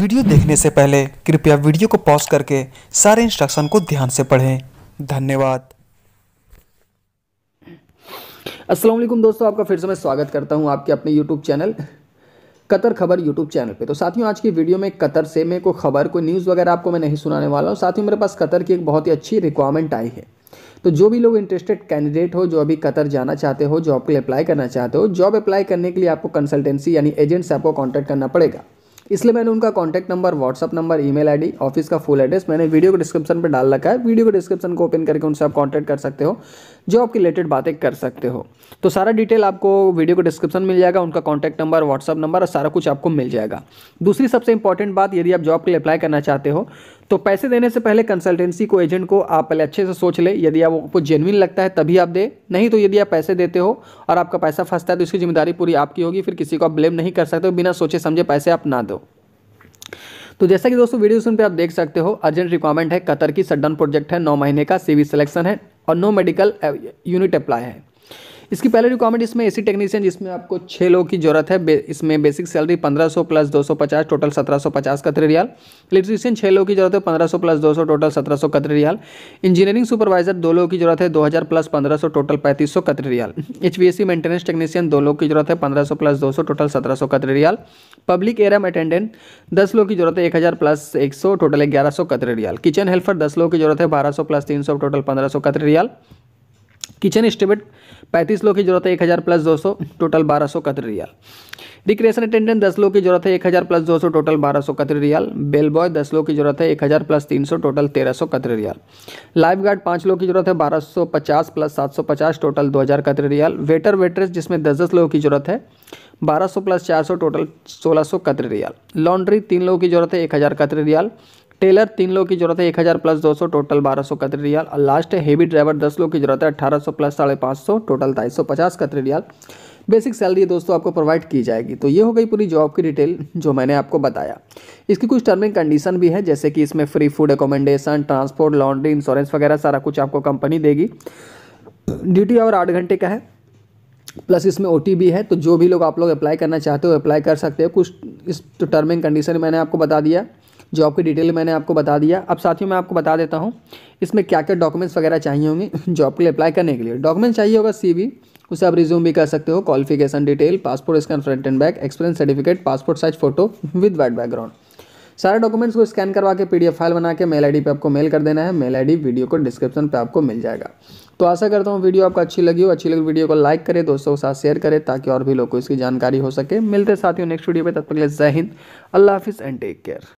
video देखने से पहले कृपया वीडियो को पॉज करके सारे इंस्ट्रक्शन को ध्यान से पढ़ें धन्यवाद अस्सलाम वालेकुम दोस्तों आपका फिर से मैं स्वागत करता हूं आपके अपने यूट्यूब चैनल कतर खबर यूट्यूब चैनल पे तो साथियों आज की वीडियो में कतर से मेरे को खबर कोई न्यूज़ वगैरह आपको मैं नहीं सुनाने वाला हूँ साथियों मेरे पास कतर की एक बहुत ही अच्छी रिक्वायरमेंट आई है तो जो भी लोग इंटरेस्टेड कैंडिडेट हो जो अभी कतर जाना चाहते हो जॉब के लिए अप्लाई करना चाहते हो जॉब अप्लाई करने के लिए आपको कंसल्टेंसी यानी एजेंट से आपको कॉन्टैक्ट करना पड़ेगा इसलिए मैंने उनका contact number WhatsApp number e mail office का फुल एड्रेस मैंने वीडियो को डिस्क्रिप्शन पर डाल रखा है वीडियो को डिस्क्रिप्शन को ओपन करके उनसे आप कॉन्टैक्ट कर सकते हो जॉब की रिलेटेड बातें कर सकते हो तो सारा डिटेल आपको वीडियो को डिस्क्रिप्शन मिल जाएगा उनका कॉन्टैक्ट नंबर व्हाट्सअप नंबर और सारा कुछ आपको मिल जाएगा दूसरी सबसे इंपॉर्टेंट बात यदि आप जॉब के लिए अप्लाई करना चाहते हो तो पैसे देने से पहले कंसल्टेंसी को एजेंट को आप पहले अच्छे से सोच ले यदि आपको जेनविन लगता है तभी आप दे नहीं तो यदि आप पैसे देते हो और आपका पैसा फंसता है तो इसकी जिम्मेदारी पूरी आपकी होगी फिर किसी को आप ब्लेम नहीं कर सकते बिना सोचे समझे पैसे आप ना दो तो जैसा कि दोस्तों वीडियो सुन पर आप देख सकते हो अर्जेंट रिक्वायरमेंट है कतर की सडन प्रोजेक्ट है नौ महीने का सीवी सिलेक्शन है और नो मेडिकल यूनिट अप्लाई है इसकी पहले रिक्वायरमेंट इसमें एसी टेक्नीशियन जिसमें आपको छः लोग की जरूरत है इसमें बेसिक सैलरी 1500 प्लस 250 टोटल 1750 कतरे रियाल इलेक्ट्रीशियन छः लोग की जरूरत है 1500 प्लस 200 टोटल 1700 कतरे रियाल इंजीनियरिंग सुपरवाइजर दो लोगों की जरूरत है 2000 प्लस 1500 टोटल 3500 कतरे रियाल एच मेंटेनेंस टेक्नीशियन दो लोग की जरूरत है पंद्रह प्लस दो टोटल सत्रह सौ कतरे रियाल पब्लिक एरम अटेंडेंट दस लोग की जरूरत है एक प्लस एक टोटल ग्यारह सौ कतरे रियाल किचन हेल्पर दस लोग की जरूरत है बारह प्लस तीन टोटल पंद्रह कतरे रियाल किचन स्टेबेट पैंतीस लोग की जरूरत है एक हज़ार प्लस दो सौ टोटल बारह सौ कतर रियाल रिक्रिएशन अटेंडेंट दस लोग की जरूरत है एक हज़ार प्लस दो सौ टोटल बारह सौ कतर रियाल बेल बॉय दस लोग की जरूरत है एक हज़ार प्लस तीन सौ टोटल तेरह सौ कतर रियाल लाइफ गार्ड पाँच लोग की जरूरत है बारह सौ पचास प्लस सात सौ पचास टोटल दो हज़ार कतर रियाल वेटर वेटरेस जिसमें दस दस लोगों की जरूरत है बारह सौ प्लस चार सौ टोटल सोलह सौ कतर रियाल लॉन्ड्री तीन लोगों की जरूरत है एक हज़ार कतर रियाल टेलर तीन लोग की जरूरत है एक हज़ार प्लस दो सौ टोटल बारह सौ कतरी रियाल और लास्ट है हेवी ड्राइवर दस लोग की जरूरत है अठारह सौ प्लस साढ़े पाँच सौ टोटल ढाई सौ पचास कतरी रियाल बेसिक सैलरी दोस्तों आपको प्रोवाइड की जाएगी तो ये हो गई पूरी जॉब की डिटेल जो मैंने आपको बताया इसकी कुछ टर्म एंड कंडीशन भी है जैसे कि इसमें free food accommodation transport laundry insurance वगैरह सारा कुछ आपको कंपनी देगी ड्यूटी आवर आठ घंटे का है प्लस इसमें ओ भी है तो जो भी लोग आप लोग अप्लाई करना चाहते हो अप्लाई कर सकते हो कुछ इस टर्म एंड कंडीशन मैंने आपको बता दिया जॉब की डिटेल मैंने आपको बता दिया अब साथियों मैं आपको बता देता हूँ इसमें क्या क्या डॉक्यूमेंट्स वगैरह चाहिए होंगे जॉब के लिए अप्लाई करने के लिए डॉक्यूमेंट चाहिए होगा सी उसे आप रिज्यूम भी कर सकते हो qualification detail passport scan front and back experience certificate passport size photo with white background सारे डॉक्यूमेंट्स को स्कैन करवा के पीडीएफ फाइल बना के मेल आईडी पे आपको मेल कर देना है मेल आईडी वीडियो को डिस्क्रिप्शन पे आपको मिल जाएगा तो आशा करता हूँ वीडियो आपको अच्छी लगी हो अच्छी लगी वीडियो को लाइक करें दोस्तों के साथ शेयर करें ताकि और भी लोग को इसकी जानकारी हो सके मिलते साथियों नेक्स्ट वीडियो पर तब तक जय हिंद अल्लाह हाफिज़ एंड टेक केयर